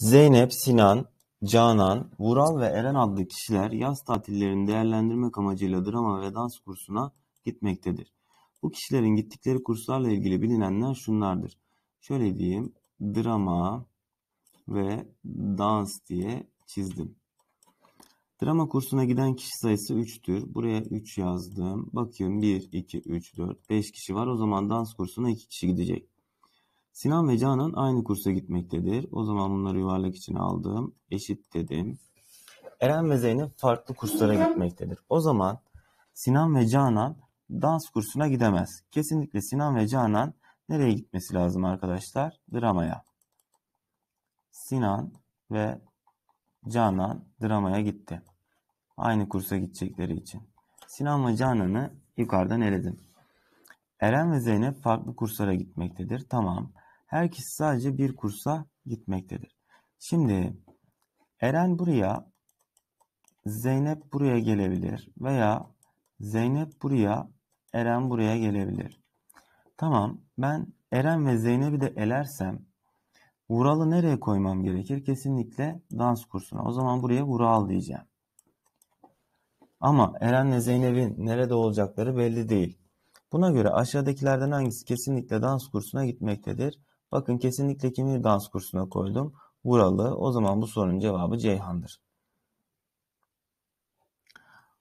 Zeynep, Sinan, Canan, Vural ve Eren adlı kişiler yaz tatillerini değerlendirmek amacıyla drama ve dans kursuna gitmektedir. Bu kişilerin gittikleri kurslarla ilgili bilinenler şunlardır. Şöyle diyeyim, drama ve dans diye çizdim. Drama kursuna giden kişi sayısı 3'tür. Buraya 3 yazdım. Bakayım 1, 2, 3, 4, 5 kişi var. O zaman dans kursuna 2 kişi gidecek. Sinan ve Canan aynı kursa gitmektedir. O zaman bunları yuvarlak içine aldım. Eşit dedim. Eren ve Zeynep farklı kurslara gitmektedir. O zaman Sinan ve Canan dans kursuna gidemez. Kesinlikle Sinan ve Canan nereye gitmesi lazım arkadaşlar? Dramaya. Sinan ve Canan dramaya gitti. Aynı kursa gidecekleri için. Sinan ve Canan'ı yukarıdan eledim. Eren ve Zeynep farklı kurslara gitmektedir. Tamam. Herkes sadece bir kursa gitmektedir. Şimdi Eren buraya, Zeynep buraya gelebilir veya Zeynep buraya, Eren buraya gelebilir. Tamam ben Eren ve Zeynep'i de elersem Vural'ı nereye koymam gerekir? Kesinlikle dans kursuna. O zaman buraya Vural diyeceğim. Ama Eren ve Zeynep'in nerede olacakları belli değil. Buna göre aşağıdakilerden hangisi kesinlikle dans kursuna gitmektedir? Bakın kesinlikle kimi dans kursuna koydum? Vural'ı. O zaman bu sorunun cevabı Ceyhan'dır.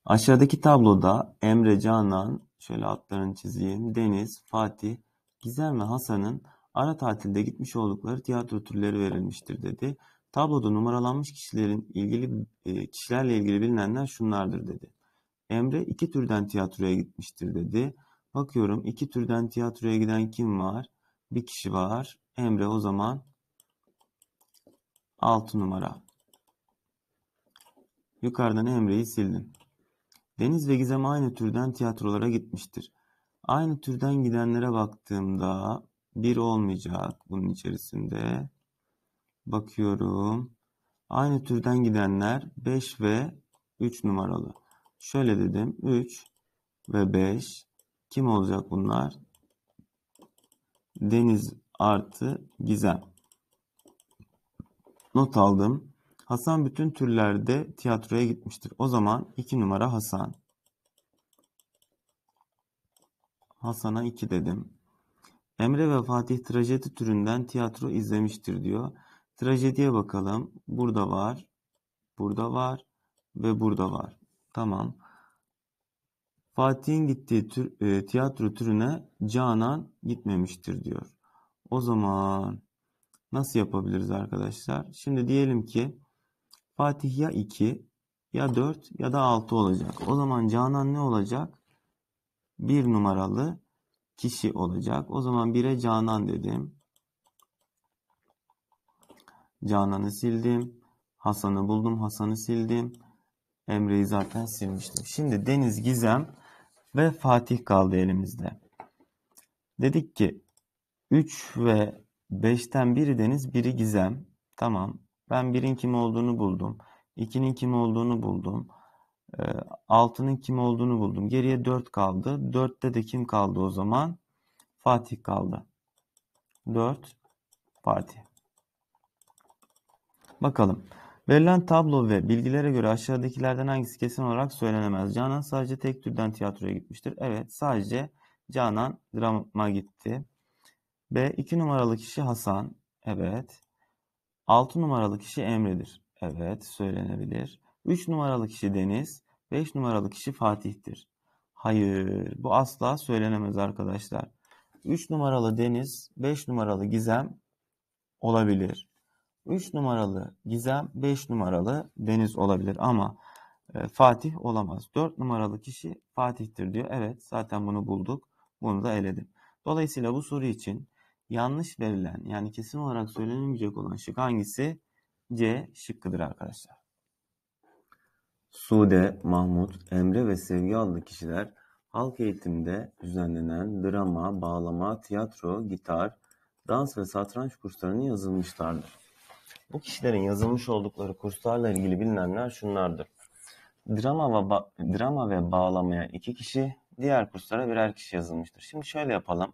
Aşağıdaki tabloda Emre Canan, şöyle altlarını çizeyim, Deniz, Fatih, Gizem ve Hasan'ın ara tatilde gitmiş oldukları tiyatro türleri verilmiştir dedi. Tabloda numaralanmış kişilerin ilgili e, kişilerle ilgili bilinenler şunlardır dedi. Emre iki türden tiyatroya gitmiştir dedi. Bakıyorum iki türden tiyatroya giden kim var? bir kişi var. Emre o zaman 6 numara. Yukarıdan Emre'yi sildim. Deniz ve Gizem aynı türden tiyatrolara gitmiştir. Aynı türden gidenlere baktığımda bir olmayacak bunun içerisinde. Bakıyorum. Aynı türden gidenler 5 ve 3 numaralı. Şöyle dedim. 3 ve 5. Kim olacak bunlar? Deniz artı Gizem. Not aldım. Hasan bütün türlerde tiyatroya gitmiştir. O zaman 2 numara Hasan. Hasan'a 2 dedim. Emre ve Fatih trajedi türünden tiyatro izlemiştir diyor. Trajediye bakalım. Burada var, burada var ve burada var. Tamam. Fatih'in gittiği tür, e, tiyatro türüne Canan gitmemiştir diyor. O zaman nasıl yapabiliriz arkadaşlar? Şimdi diyelim ki Fatih ya 2 ya 4 ya da 6 olacak. O zaman Canan ne olacak? 1 numaralı kişi olacak. O zaman 1'e Canan dedim. Canan'ı sildim. Hasan'ı buldum. Hasan'ı sildim. Emre'yi zaten silmiştim. Şimdi Deniz Gizem ve Fatih kaldı elimizde. Dedik ki 3 ve 5'ten biri Deniz, biri Gizem. Tamam. Ben 1'in kim olduğunu buldum. 2'nin kim olduğunu buldum. 6'nın e, kim olduğunu buldum. Geriye 4 kaldı. 4'te de kim kaldı o zaman? Fatih kaldı. 4 Fatih. Bakalım. Verilen tablo ve bilgilere göre aşağıdakilerden hangisi kesin olarak söylenemez? Canan sadece tek türden tiyatroya gitmiştir. Evet sadece Canan drama gitti. B. 2 numaralı kişi Hasan. Evet. 6 numaralı kişi Emre'dir. Evet söylenebilir. 3 numaralı kişi Deniz. 5 numaralı kişi Fatih'tir. Hayır bu asla söylenemez arkadaşlar. 3 numaralı Deniz, 5 numaralı Gizem olabilir. 3 numaralı Gizem, 5 numaralı Deniz olabilir ama e, Fatih olamaz. 4 numaralı kişi Fatih'tir diyor. Evet zaten bunu bulduk. Bunu da eledim. Dolayısıyla bu soru için yanlış verilen yani kesin olarak söylenemeyecek olan şık hangisi? C şıkkıdır arkadaşlar. Sude, Mahmut, Emre ve Sevgi adlı kişiler halk eğitimde düzenlenen drama, bağlama, tiyatro, gitar, dans ve satranç kurslarını yazılmışlardır. Bu kişilerin yazılmış oldukları kurslarla ilgili bilinenler şunlardır. Drama ve, drama ve bağlamaya iki kişi, diğer kurslara birer kişi yazılmıştır. Şimdi şöyle yapalım.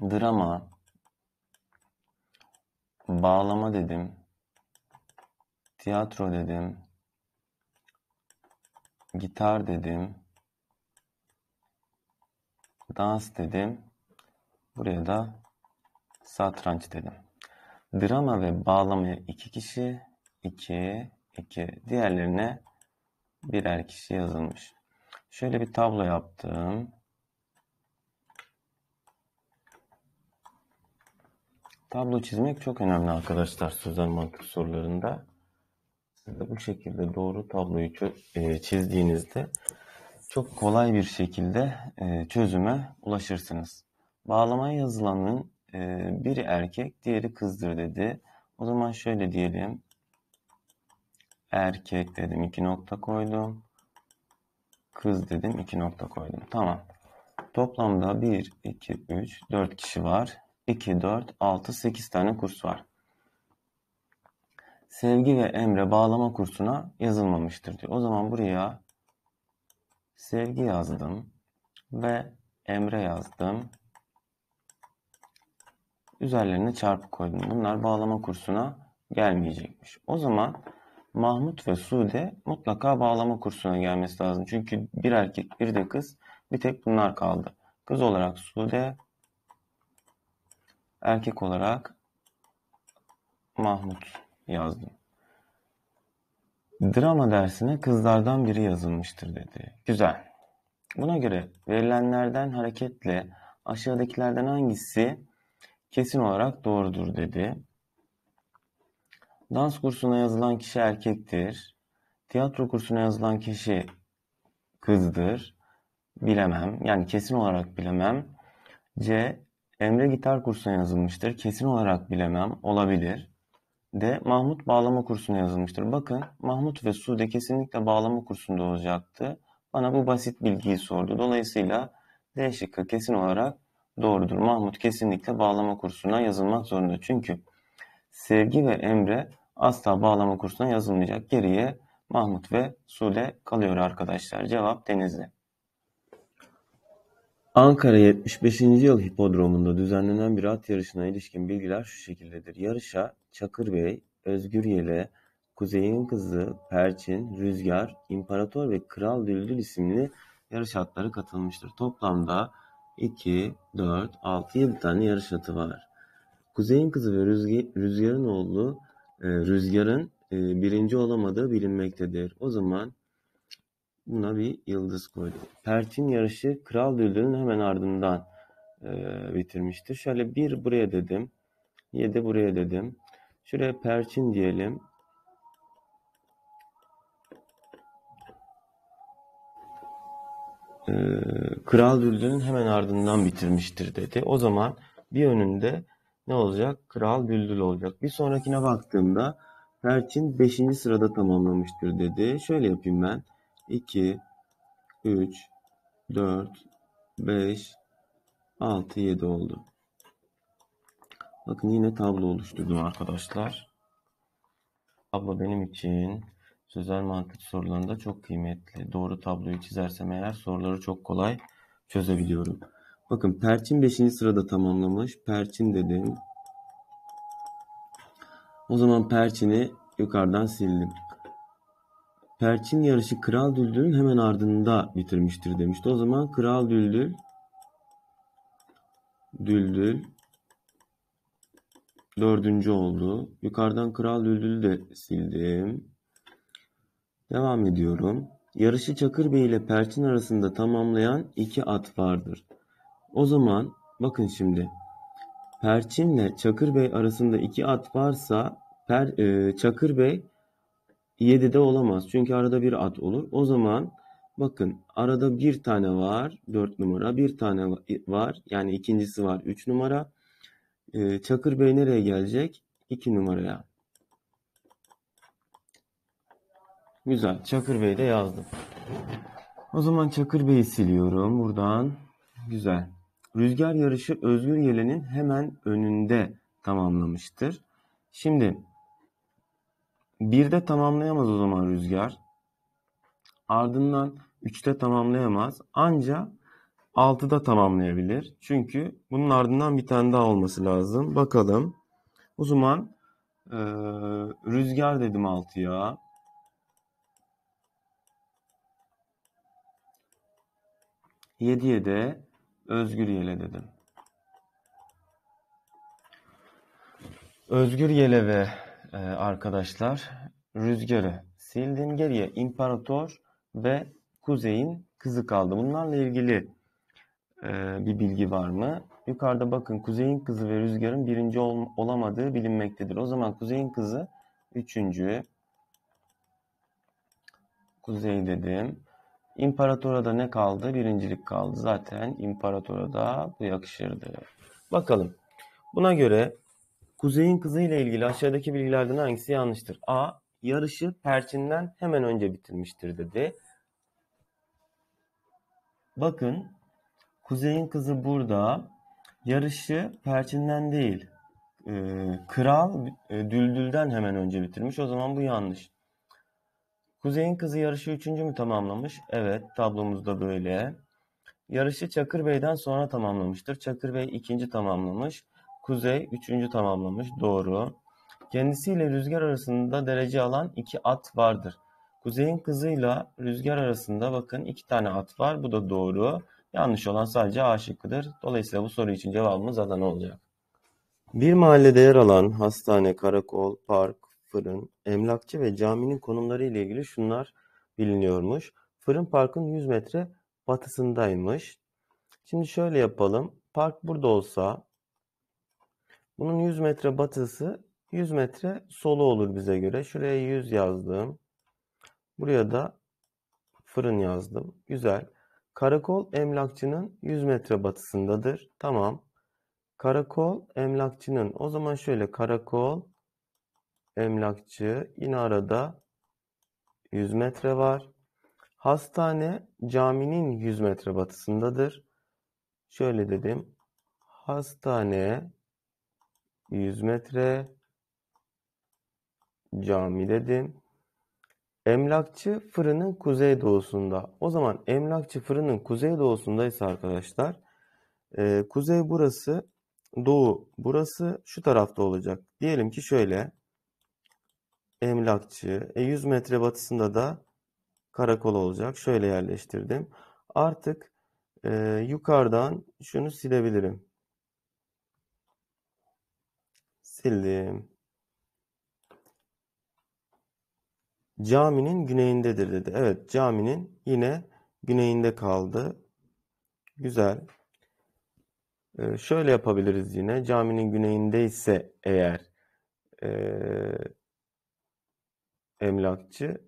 Drama, bağlama dedim, tiyatro dedim, gitar dedim, dans dedim, buraya da satranç dedim. Drama ve bağlamaya iki kişi, iki, iki. Diğerlerine birer kişi yazılmış. Şöyle bir tablo yaptım. Tablo çizmek çok önemli arkadaşlar sözel mantık sorularında. Siz de bu şekilde doğru tabloyu e, çizdiğinizde çok kolay bir şekilde e, çözüme ulaşırsınız. Bağlamaya yazılanın ee, biri erkek diğeri kızdır dedi. O zaman şöyle diyelim. Erkek dedim iki nokta koydum. Kız dedim iki nokta koydum. Tamam. Toplamda 1, 2, 3, 4 kişi var. 2, 4, 6, 8 tane kurs var. Sevgi ve Emre bağlama kursuna yazılmamıştır diyor. O zaman buraya sevgi yazdım ve Emre yazdım Üzerlerine çarpı koydum. Bunlar bağlama kursuna gelmeyecekmiş. O zaman Mahmut ve Sude mutlaka bağlama kursuna gelmesi lazım. Çünkü bir erkek bir de kız bir tek bunlar kaldı. Kız olarak Sude, erkek olarak Mahmut yazdım. Drama dersine kızlardan biri yazılmıştır dedi. Güzel. Buna göre verilenlerden hareketle aşağıdakilerden hangisi kesin olarak doğrudur dedi. Dans kursuna yazılan kişi erkektir. Tiyatro kursuna yazılan kişi kızdır. Bilemem. Yani kesin olarak bilemem. C. Emre gitar kursuna yazılmıştır. Kesin olarak bilemem. Olabilir. D. Mahmut bağlama kursuna yazılmıştır. Bakın Mahmut ve Sude kesinlikle bağlama kursunda olacaktı. Bana bu basit bilgiyi sordu. Dolayısıyla D şıkkı kesin olarak Doğrudur. Mahmut kesinlikle bağlama kursuna yazılmak zorunda. Çünkü Sevgi ve Emre asla bağlama kursuna yazılmayacak. Geriye Mahmut ve Sude kalıyor arkadaşlar. Cevap Denizli. Ankara 75. yıl hipodromunda düzenlenen bir at yarışına ilişkin bilgiler şu şekildedir. Yarışa Çakır Bey, Özgür Yele, Kuzey'in Kızı, Perçin, Rüzgar, İmparator ve Kral Düldül isimli yarış atları katılmıştır. Toplamda iki, dört, altı, yedi tane yarış atı var. Kuzey'in kızı ve rüzge, Rüzgar'ın oğlu e, Rüzgar'ın e, birinci olamadığı bilinmektedir. O zaman buna bir yıldız koydu. Pertin yarışı Kral Düldül'ün hemen ardından e, bitirmiştir. Şöyle bir buraya dedim. Yedi buraya dedim. Şuraya Perçin diyelim. Ee, Kral Büldür'ün hemen ardından bitirmiştir dedi. O zaman bir önünde ne olacak? Kral Büldül olacak. Bir sonrakine baktığımda Perçin 5. sırada tamamlamıştır dedi. Şöyle yapayım ben. 2, 3, 4, 5, 6, 7 oldu. Bakın yine tablo oluşturdum arkadaşlar. Tablo benim için sözel mantık sorularında çok kıymetli. Doğru tabloyu çizersem eğer soruları çok kolay çözebiliyorum. Bakın Perçin 5. sırada tamamlamış. Perçin dedim. O zaman Perçin'i yukarıdan sildim. Perçin yarışı Kral Düldül'ün hemen ardında bitirmiştir demişti. O zaman Kral Düldül Düldül dördüncü oldu. Yukarıdan Kral Düldül'ü de sildim. Devam ediyorum. Yarışı Çakır Bey ile Perçin arasında tamamlayan iki at vardır. O zaman bakın şimdi. Perçin ile Çakır Bey arasında iki at varsa per, e, Çakırbey 7'de olamaz. Çünkü arada bir at olur. O zaman bakın arada bir tane var 4 numara. Bir tane var yani ikincisi var 3 numara. E, Bey nereye gelecek? 2 numaraya. Güzel. Çakır Bey'i de yazdım. O zaman Çakır Bey'i siliyorum buradan. Güzel. Rüzgar yarışı Özgür Yelen'in hemen önünde tamamlamıştır. Şimdi bir de tamamlayamaz o zaman Rüzgar. Ardından 3'te tamamlayamaz. Anca 6'da tamamlayabilir. Çünkü bunun ardından bir tane daha olması lazım. Bakalım. O zaman ee, Rüzgar dedim 6'ya. 7'ye de özgür yele dedim. Özgür yele ve e, arkadaşlar rüzgarı sildim. Geriye imparator ve kuzeyin kızı kaldı. Bunlarla ilgili e, bir bilgi var mı? Yukarıda bakın kuzeyin kızı ve rüzgarın birinci ol, olamadığı bilinmektedir. O zaman kuzeyin kızı üçüncü. Kuzey dedim. İmparatorada ne kaldı? Birincilik kaldı. Zaten İmparatorada bu yakışırdı. Bakalım. Buna göre Kuzey'in kızı ile ilgili aşağıdaki bilgilerden hangisi yanlıştır? A. Yarışı Perçin'den hemen önce bitirmiştir dedi. Bakın Kuzey'in kızı burada yarışı Perçin'den değil e, Kral e, Düldül'den hemen önce bitirmiş. O zaman bu yanlış. Kuzey'in kızı yarışı üçüncü mü tamamlamış? Evet tablomuzda böyle. Yarışı Çakır Bey'den sonra tamamlamıştır. Çakır Bey ikinci tamamlamış. Kuzey üçüncü tamamlamış. Doğru. Kendisiyle rüzgar arasında derece alan iki at vardır. Kuzey'in kızıyla rüzgar arasında bakın iki tane at var. Bu da doğru. Yanlış olan sadece A şıkkıdır. Dolayısıyla bu soru için cevabımız Adana olacak. Bir mahallede yer alan hastane, karakol, park, fırın, emlakçı ve caminin konumları ile ilgili şunlar biliniyormuş. Fırın parkın 100 metre batısındaymış. Şimdi şöyle yapalım. Park burada olsa bunun 100 metre batısı 100 metre solu olur bize göre. Şuraya 100 yazdım. Buraya da fırın yazdım. Güzel. Karakol emlakçının 100 metre batısındadır. Tamam. Karakol emlakçının. O zaman şöyle karakol emlakçı. Yine arada 100 metre var. Hastane caminin 100 metre batısındadır. Şöyle dedim. Hastane 100 metre cami dedim. Emlakçı fırının kuzey doğusunda. O zaman emlakçı fırının kuzey doğusundaysa arkadaşlar e, kuzey burası doğu burası şu tarafta olacak. Diyelim ki şöyle emlakçı. E 100 metre batısında da karakol olacak. Şöyle yerleştirdim. Artık e, yukarıdan şunu silebilirim. Sildim. Caminin güneyindedir dedi. Evet caminin yine güneyinde kaldı. Güzel. E, şöyle yapabiliriz yine. Caminin güneyinde ise eğer e, emlakçı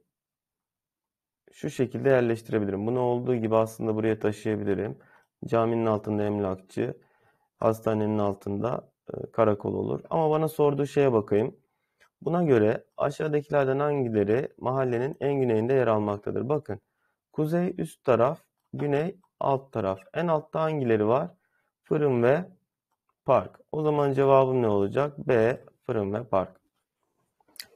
şu şekilde yerleştirebilirim. Bunu olduğu gibi aslında buraya taşıyabilirim. Caminin altında emlakçı, hastanenin altında e, karakol olur. Ama bana sorduğu şeye bakayım. Buna göre aşağıdakilerden hangileri mahallenin en güneyinde yer almaktadır? Bakın kuzey üst taraf, güney alt taraf. En altta hangileri var? Fırın ve park. O zaman cevabım ne olacak? B. Fırın ve park.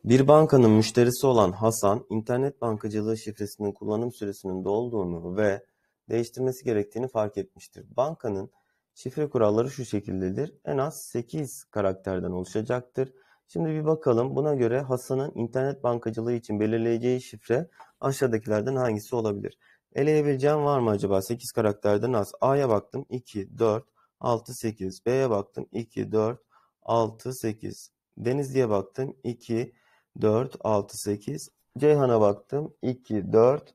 Bir bankanın müşterisi olan Hasan, internet bankacılığı şifresinin kullanım süresinin dolduğunu ve değiştirmesi gerektiğini fark etmiştir. Bankanın şifre kuralları şu şekildedir. En az 8 karakterden oluşacaktır. Şimdi bir bakalım buna göre Hasan'ın internet bankacılığı için belirleyeceği şifre aşağıdakilerden hangisi olabilir? Eleyebileceğim var mı acaba? 8 karakterden az. A'ya baktım 2, 4, 6, 8. B'ye baktım 2, 4, 6, 8. Denizli'ye baktım 2, 4, 6, 8. Ceyhan'a baktım. 2, 4,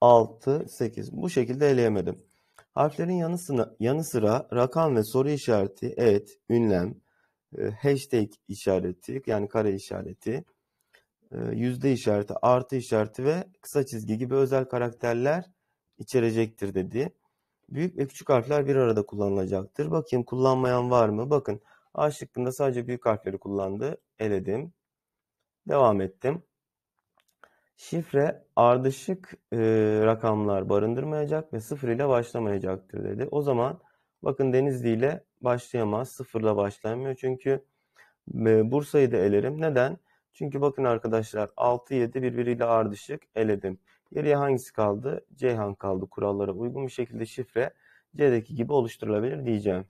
6, 8. Bu şekilde eleyemedim. Harflerin yanı sıra, yanı sıra rakam ve soru işareti, et, ünlem, e, hashtag işareti yani kare işareti, e, yüzde işareti, artı işareti ve kısa çizgi gibi özel karakterler içerecektir dedi. Büyük ve küçük harfler bir arada kullanılacaktır. Bakayım kullanmayan var mı? Bakın A şıkkında sadece büyük harfleri kullandı. Eledim. Devam ettim. Şifre ardışık e, rakamlar barındırmayacak ve sıfır ile başlamayacaktır dedi. O zaman bakın Denizli ile başlayamaz. Sıfırla başlanmıyor çünkü e, Bursa'yı da elerim. Neden? Çünkü bakın arkadaşlar 6, 7 birbiriyle ardışık eledim. Geriye hangisi kaldı? Ceyhan kaldı. Kurallara uygun bir şekilde şifre C'deki gibi oluşturulabilir diyeceğim.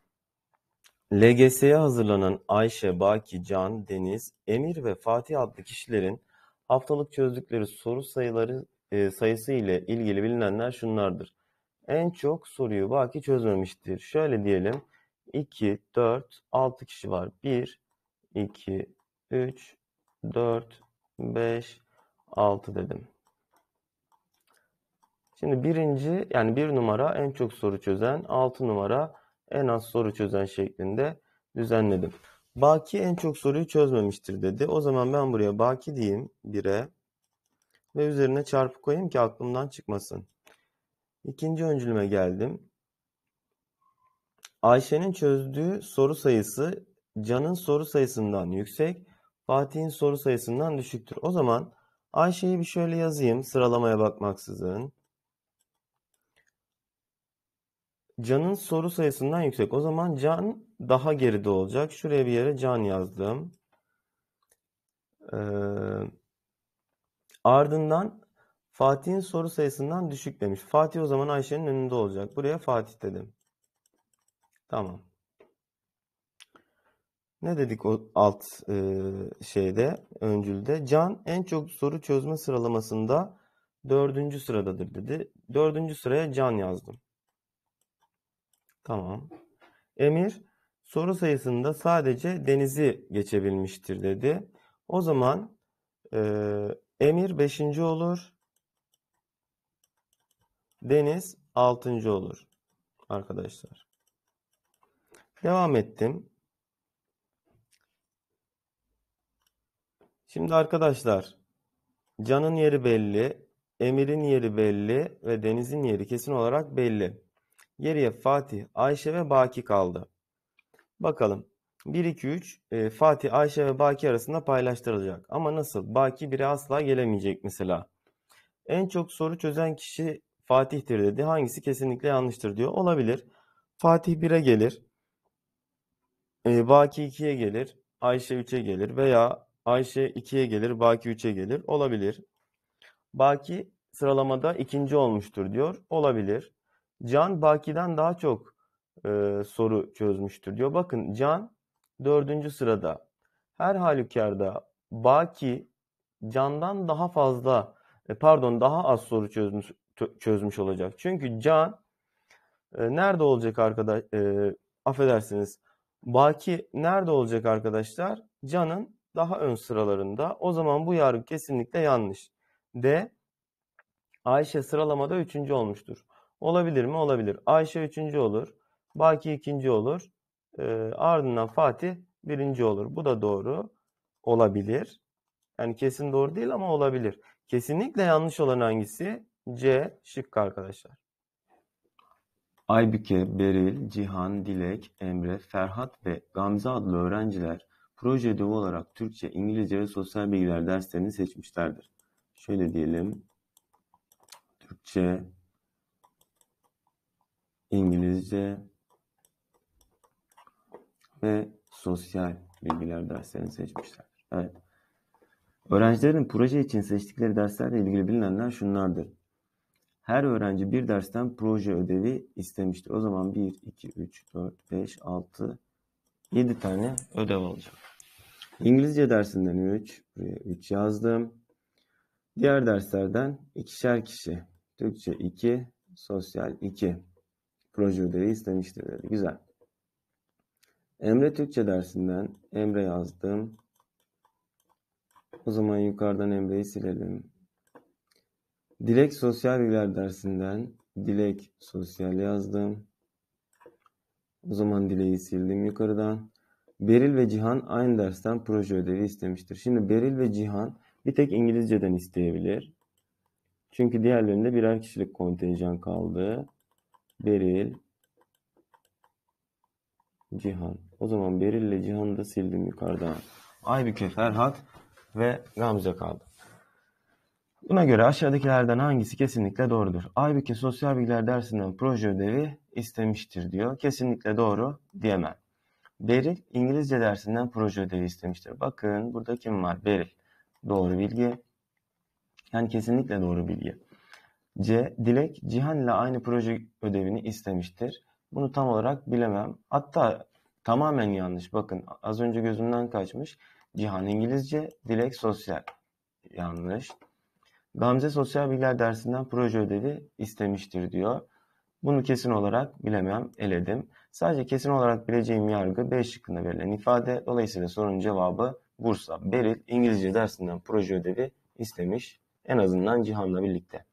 LGS'ye hazırlanan Ayşe, Baki, Can, Deniz, Emir ve Fatih adlı kişilerin haftalık çözdükleri soru sayıları e, sayısı ile ilgili bilinenler şunlardır. En çok soruyu Baki çözmemiştir. Şöyle diyelim. 2, 4, 6 kişi var. 1, 2, 3, 4, 5, 6 dedim. Şimdi birinci yani bir numara en çok soru çözen, altı numara en az soru çözen şeklinde düzenledim. Baki en çok soruyu çözmemiştir dedi. O zaman ben buraya Baki diyeyim 1'e ve üzerine çarpı koyayım ki aklımdan çıkmasın. İkinci öncülüme geldim. Ayşe'nin çözdüğü soru sayısı Can'ın soru sayısından yüksek, Fatih'in soru sayısından düşüktür. O zaman Ayşe'yi bir şöyle yazayım sıralamaya bakmaksızın. Can'ın soru sayısından yüksek. O zaman Can daha geride olacak. Şuraya bir yere Can yazdım. Ee, ardından Fatih'in soru sayısından düşük demiş. Fatih o zaman Ayşe'nin önünde olacak. Buraya Fatih dedim. Tamam. Ne dedik o alt e, şeyde, öncülde? Can en çok soru çözme sıralamasında dördüncü sıradadır dedi. Dördüncü sıraya Can yazdım. Tamam. Emir soru sayısında sadece denizi geçebilmiştir dedi. O zaman e, emir 5. olur. Deniz 6. olur arkadaşlar. Devam ettim. Şimdi arkadaşlar Can'ın yeri belli, Emir'in yeri belli ve Deniz'in yeri kesin olarak belli. Geriye Fatih, Ayşe ve Baki kaldı. Bakalım. 1, 2, 3 e, Fatih, Ayşe ve Baki arasında paylaştırılacak. Ama nasıl? Baki biri asla gelemeyecek mesela. En çok soru çözen kişi Fatih'tir dedi. Hangisi kesinlikle yanlıştır diyor. Olabilir. Fatih 1'e gelir. E, Baki 2'ye gelir. Ayşe 3'e gelir. Veya Ayşe 2'ye gelir. Baki 3'e gelir. Olabilir. Baki sıralamada ikinci olmuştur diyor. Olabilir. Can Baki'den daha çok e, soru çözmüştür diyor. Bakın Can dördüncü sırada. Her halükarda Baki Can'dan daha fazla e, pardon daha az soru çözmüş çözmüş olacak. Çünkü Can e, nerede olacak arkadaş e, affedersiniz. Baki nerede olacak arkadaşlar? Can'ın daha ön sıralarında. O zaman bu yargı kesinlikle yanlış. D. Ayşe sıralamada üçüncü olmuştur. Olabilir mi? Olabilir. Ayşe üçüncü olur. Baki ikinci olur. E, ardından Fatih birinci olur. Bu da doğru. Olabilir. Yani kesin doğru değil ama olabilir. Kesinlikle yanlış olan hangisi? C şıkkı arkadaşlar. Aybüke, Beril, Cihan, Dilek, Emre, Ferhat ve Gamze adlı öğrenciler proje ödevi olarak Türkçe, İngilizce ve sosyal bilgiler derslerini seçmişlerdir. Şöyle diyelim. Türkçe, İngilizce ve sosyal bilgiler derslerini seçmişler. Evet. Öğrencilerin proje için seçtikleri derslerle ilgili bilinenler şunlardır. Her öğrenci bir dersten proje ödevi istemişti. O zaman 1, 2, 3, 4, 5, 6, 7 tane ödev alacak. İngilizce dersinden 3, buraya 3 yazdım. Diğer derslerden ikişer kişi. Türkçe 2, sosyal 2 proje ödevi istemiştir dedi. Güzel. Emre Türkçe dersinden Emre yazdım. O zaman yukarıdan Emre'yi silelim. Dilek Sosyal Bilgiler dersinden Dilek Sosyal yazdım. O zaman Dilek'i sildim yukarıdan. Beril ve Cihan aynı dersten proje ödevi istemiştir. Şimdi Beril ve Cihan bir tek İngilizceden isteyebilir. Çünkü diğerlerinde birer kişilik kontenjan kaldı. Beril Cihan. O zaman Beril ile Cihan'ı da sildim yukarıdan. Aybüke, Ferhat ve Gamze kaldı. Buna göre aşağıdakilerden hangisi kesinlikle doğrudur? Aybüke sosyal bilgiler dersinden proje ödevi istemiştir diyor. Kesinlikle doğru diyemem. Beril İngilizce dersinden proje ödevi istemiştir. Bakın burada kim var? Beril. Doğru bilgi. Yani kesinlikle doğru bilgi. C. Dilek Cihan'la aynı proje ödevini istemiştir. Bunu tam olarak bilemem. Hatta tamamen yanlış. Bakın az önce gözümden kaçmış. Cihan İngilizce, Dilek sosyal. Yanlış. Gamze sosyal bilgiler dersinden proje ödevi istemiştir diyor. Bunu kesin olarak bilemem, eledim. Sadece kesin olarak bileceğim yargı B şıkkında verilen ifade. Dolayısıyla sorunun cevabı Bursa. Beril İngilizce dersinden proje ödevi istemiş. En azından Cihan'la birlikte.